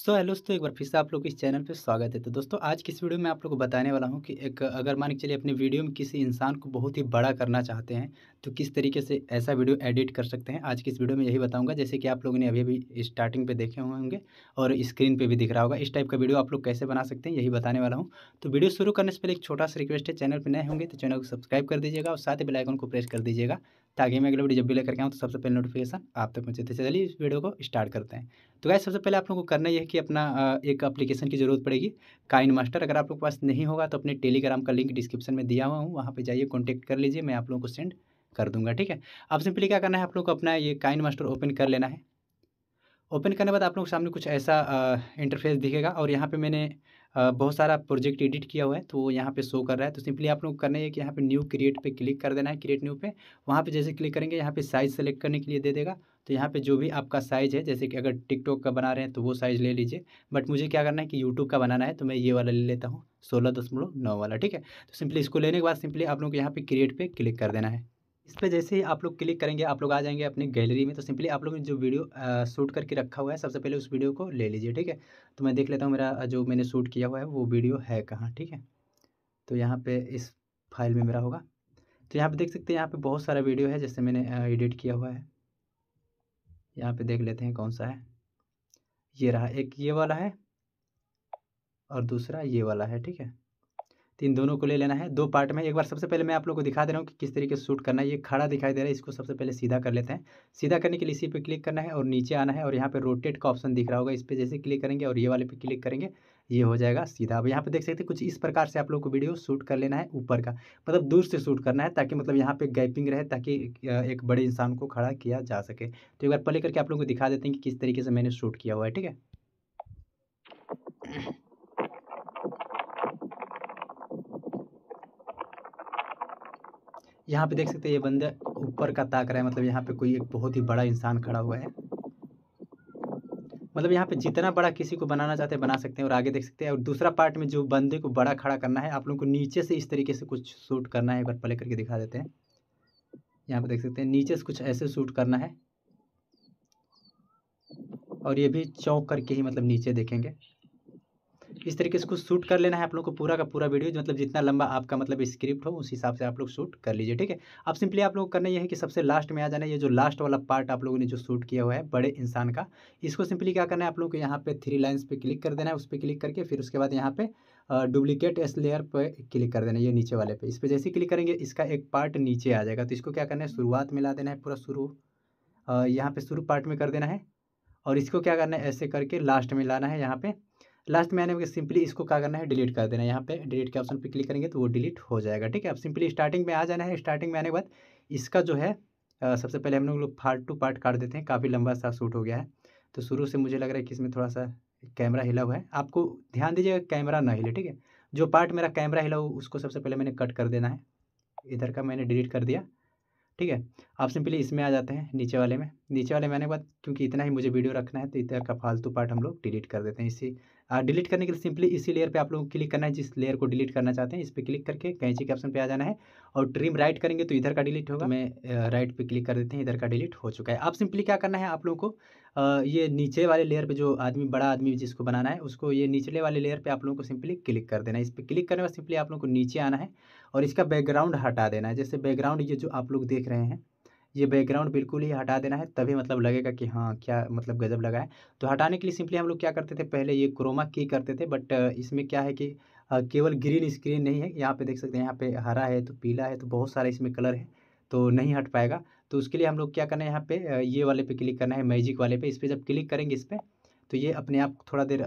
so hello दोस्तों एक बार फिर से आप लोग इस चैनल पे स्वागत है तो दोस्तों आज किस वीडियो में आप लोग को बताने वाला हूँ कि एक अगर मान के चलिए अपने वीडियो में किसी इंसान को बहुत ही बड़ा करना चाहते हैं तो किस तरीके से ऐसा वीडियो एडिट कर सकते हैं आज की इस वीडियो में यही बताऊँगा जैसे कि आप लोगों ने अभी अभी स्टार्टिंग पे देखे हुए होंगे और स्क्रीन पर भी दिख रहा होगा इस टाइप का वीडियो आप लोग कैसे बना सकते हैं यही बताने वाला हूँ तो वीडियो शुरू करने से पहले एक छोटा सा रिक्वेस्ट है चैनल पर नए होंगे तो चैनल को सब्सक्राइब कर दीजिएगा और साथ ही बेलाइकन को प्रेस कर दीजिएगा ताकि मैं अगले वीडियो जब भी लेकर के आऊँ तो सबसे पहले नोटिफिकेशन आप तक पहुँचे तो चलिए इस वीडियो को स्टार्ट करते हैं तो गैस सबसे पहले आप लोगों को करना यह है कि अपना एक अप्लीकेशन की ज़रूरत पड़ेगी काइन मास्टर अगर आप लोग के पास नहीं होगा तो अपने टेलीग्राम का लिंक डिस्क्रिप्शन में दिया हुआ हूँ वहाँ पर जाइए कॉन्टैक्ट कर लीजिए मैं आप लोगों को सेंड कर दूंगा ठीक है अब सिंपली क्या करना है आप लोग को अपना ये काइन मास्टर ओपन कर लेना है ओपन करने के बाद आप लोग सामने कुछ ऐसा इंटरफेस दिखेगा और यहाँ पे मैंने बहुत सारा प्रोजेक्ट एडिट किया हुआ है तो वो यहाँ पे शो कर रहा है तो सिंपली आप लोग करना है कि यहाँ पे न्यू क्रिएट पे क्लिक कर देना है क्रिएट न्यू पे वहाँ पे जैसे क्लिक करेंगे यहाँ पे साइज़ सेलेक्ट करने के लिए दे देगा तो यहाँ पे जो भी आपका साइज़ है जैसे कि अगर टिकटॉक का बना रहे हैं तो वो साइज़ ले लीजिए बट मुझे क्या करना है कि यूट्यूब का बनाना है तो मैं ये वाला ले लेता हूँ सोलह नौ वाला ठीक है तो सिंपली इसको लेने के बाद सिंपली आप लोग यहाँ पे क्रिएट पर क्लिक कर देना है इस पर जैसे ही आप लोग क्लिक करेंगे आप लोग आ जाएंगे अपनी गैलरी में तो सिंपली आप लोग ने जो वीडियो शूट करके रखा हुआ है सबसे पहले उस वीडियो को ले लीजिए ठीक है तो मैं देख लेता हूँ मेरा जो मैंने शूट किया हुआ है वो वीडियो है कहाँ ठीक है तो यहाँ पर इस फाइल में मेरा होगा तो यहाँ पर देख सकते हैं यहाँ पर बहुत सारा वीडियो है जैसे मैंने एडिट किया हुआ है यहाँ पर देख लेते हैं कौन सा है ये रहा एक ये वाला है और दूसरा ये वाला है ठीक है तीन दोनों को ले लेना है दो पार्ट में एक बार सबसे पहले मैं आप लोग को दिखा दे रहा हूँ कि किस तरीके से शूट करना है ये खड़ा दिखाई दे रहा है इसको सबसे पहले सीधा कर लेते हैं सीधा करने के लिए इसी पे क्लिक करना है और नीचे आना है और यहाँ पे रोटेट का ऑप्शन दिख रहा होगा इस पर जैसे क्लिक करेंगे और ये वाले पे क्लिक करेंगे ये हो जाएगा सीधा अब यहाँ पे देख सकते हैं कुछ इस प्रकार से आप लोग को वीडियो शूट कर लेना है ऊपर का मतलब दूर से शूट करना है ताकि मतलब यहाँ पे गैपिंग रहे ताकि एक बड़े इंसान को खड़ा किया जा सके तो एक बार पले करके आप लोग को दिखा देते हैं कि किस तरीके से मैंने शूट किया हुआ है ठीक है यहाँ पे देख सकते हैं ये बंदे ऊपर का ताक रहा है मतलब यहाँ पे कोई एक बहुत ही बड़ा इंसान खड़ा हुआ है मतलब यहाँ पे जितना बड़ा किसी को बनाना चाहते हैं बना सकते हैं और आगे देख सकते हैं और दूसरा पार्ट में जो बंदे को बड़ा खड़ा करना है आप लोगों को नीचे से इस तरीके से कुछ शूट करना है एक बार प्ले करके दिखा देते हैं यहाँ पे देख सकते हैं नीचे से कुछ ऐसे शूट करना है और ये भी चौंक करके ही मतलब नीचे देखेंगे इस तरीके से कुछ शूट कर लेना है आप लोग को पूरा का पूरा वीडियो मतलब जितना लंबा आपका मतलब स्क्रिप्ट हो उस हिसाब से आप लोग शूट कर लीजिए ठीक है अब सिंपली आप लोग करना यह है कि सबसे लास्ट में आ जाना ये जो लास्ट वाला पार्ट आप लोगों ने जो शूट किया हुआ है बड़े इंसान का इसको सिंपली क्या करना है आप लोग को यहाँ पे थ्री लाइन्स पे क्लिक कर देना है उस पर क्लिक करके फिर उसके बाद यहाँ पे डुप्लीकेट एस लेयर पर क्लिक कर देना ये नीचे वाले पे इस पर जैसे क्लिक करेंगे इसका एक पार्ट नीचे आ जाएगा तो इसको क्या करना है शुरुआत में ला देना है पूरा शुरू यहाँ पे शुरू पार्ट में कर देना है और इसको क्या करना है ऐसे करके लास्ट में लाना है यहाँ पे लास्ट में आने के सिंपली इसको क्या करना है डिलीट कर देना है यहाँ पे डिलीट के ऑप्शन पे क्लिक करेंगे तो वो डिलीट हो जाएगा ठीक है अब सिंपली स्टार्टिंग में आ जाना है स्टार्टिंग में आने के बाद इसका जो है आ, सबसे पहले हम लोग पार्ट टू पार्ट काट देते हैं काफ़ी लंबा सा शूट हो गया है तो शुरू से मुझे लग रहा है कि इसमें थोड़ा सा कैमरा हिला हुआ है आपको ध्यान दीजिएगा कैमरा ना हिले ठीक है जो पार्ट मेरा कैमरा हिला हुआ उसको सबसे पहले मैंने कट कर देना है इधर का मैंने डिलीट कर दिया ठीक है आप सिंपली इसमें आ जाते हैं नीचे वाले में नीचे वाले में आने के बाद क्योंकि इतना ही मुझे वीडियो रखना है तो इधर का फालतू पार्ट हम लोग डिलीट कर देते हैं इसी डिलीट करने के लिए सिंपली इसी लेयर पे आप लोगों को क्लिक करना है जिस लेयर को डिलीट करना चाहते हैं इस पर क्लिक करके कैंची के ऑप्शन पे आ जाना है और ट्रिम राइट करेंगे तो इधर का डिलीट होगा तो मैं राइट पे क्लिक कर देते हैं इधर का डिलीट हो चुका है अब सिंपली क्या करना है आप लोगों को ये नीचे वाले लेयर पर जो आदमी बड़ा आदमी जिसको बनाना है उसको ये निचले वाले लेयर पर आप लोगों को सिंपली क्लिक कर देना है इस पर क्लिक करने पर सिंपली आप लोग को नीचे आना है और इसका बैकग्राउंड हटा देना है जैसे बैकग्राउंड ये जो आप लोग देख रहे हैं ये बैकग्राउंड बिल्कुल ही हटा देना है तभी मतलब लगेगा कि हाँ क्या मतलब गजब लगा है तो हटाने के लिए सिंपली हम लोग क्या करते थे पहले ये क्रोमा की करते थे बट इसमें क्या है कि केवल ग्रीन स्क्रीन नहीं है यहाँ पे देख सकते हैं यहाँ पे हरा है तो पीला है तो बहुत सारे इसमें कलर है तो नहीं हट पाएगा तो उसके लिए हम लोग क्या करना है यहाँ पे ये वाले पे क्लिक करना है मैजिक वाले पे इस पर जब क्लिक करेंगे इस पर तो ये अपने आप थोड़ा देर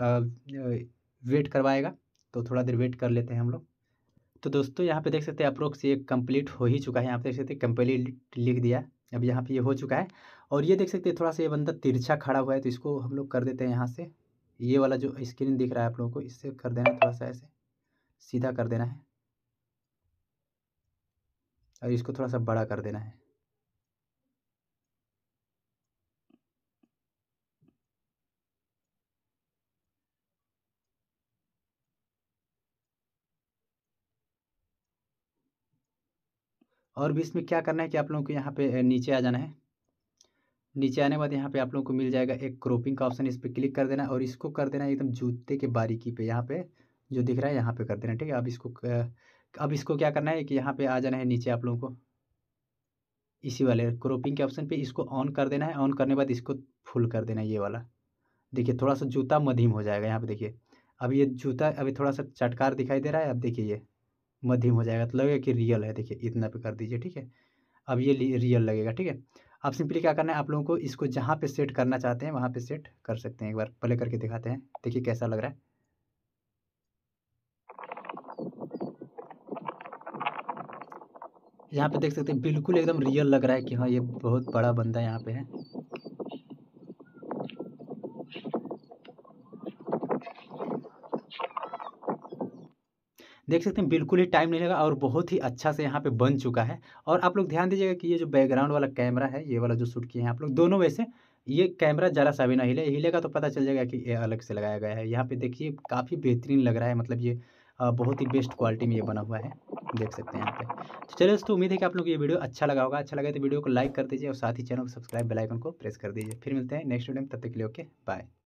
वेट करवाएगा तो थोड़ा देर वेट कर लेते हैं हम लोग तो दोस्तों यहाँ पे देख सकते हैं अप्रोक्स ये कंप्लीट हो ही चुका है यहाँ पे देख सकते हैं कंप्लीट लिख दिया अब यहाँ पे ये हो चुका है और ये देख सकते हैं थोड़ा सा ये बंदा तिरछा खड़ा हुआ है तो इसको हम लोग कर देते हैं यहाँ से ये वाला जो स्क्रीन दिख रहा है आप लोगों को इससे कर देना है थोड़ा सा ऐसे सीधा कर देना है और इसको थोड़ा सा बड़ा कर देना है और भी इसमें क्या करना है कि आप लोगों को यहाँ पे नीचे आ जाना है नीचे आने के बाद यहाँ पे आप लोगों को मिल जाएगा एक क्रोपिंग का ऑप्शन इस पर क्लिक कर देना और इसको कर देना एकदम जूते के बारीकी पे यहाँ पे जो दिख रहा है यहाँ पे कर देना ठीक है अब इसको अब इसको क्या करना है कि यहाँ पे आ जाना है नीचे आप लोगों को इसी वाले क्रोपिंग के ऑप्शन पे इसको ऑन कर देना है ऑन करने बाद इसको फुल कर देना है ये वाला देखिए थोड़ा सा जूता मध्यम हो जाएगा यहाँ पे देखिए अब ये जूता अभी थोड़ा सा चटकार दिखाई दे रहा है अब देखिए ये मध्यम हो जाएगा तो लगेगा कि रियल है देखिए इतना पे कर दीजिए ठीक है अब ये रियल लगेगा ठीक है आप सिंपली क्या करना है आप लोगों को इसको जहाँ पे सेट करना चाहते हैं वहाँ पे सेट कर सकते हैं एक बार प्ले करके दिखाते हैं देखिए कैसा लग रहा है यहाँ पे देख सकते हैं बिल्कुल एकदम रियल लग रहा है कि हाँ ये बहुत बड़ा बंदा यहाँ पे है देख सकते हैं बिल्कुल ही टाइम नहीं लगा और बहुत ही अच्छा से यहाँ पे बन चुका है और आप लोग ध्यान दीजिएगा कि ये जो बैकग्राउंड वाला कैमरा है ये वाला जो शूट किए हैं आप लोग दोनों वैसे ये कैमरा ज़रा सा भी ना हिले हिलेगा तो पता चल जाएगा कि ये अलग से लगाया गया है यहाँ पे देखिए काफ़ी बेहतरीन लग रहा है मतलब ये बहुत ही बेस्ट क्वालिटी में ये बना हुआ है देख सकते हैं यहाँ पे तो चलिए दोस्तों उम्मीद है कि आप लोग ये वीडियो अच्छा लगा होगा अच्छा लगा तो वीडियो को लाइक कर दीजिए और साथ ही चैनल को सब्सक्राइब बेलाइकन को प्रेस कर दीजिए फिर मिलते हैं नेक्स्ट वीडियो में तब तक के लिए ओके बाय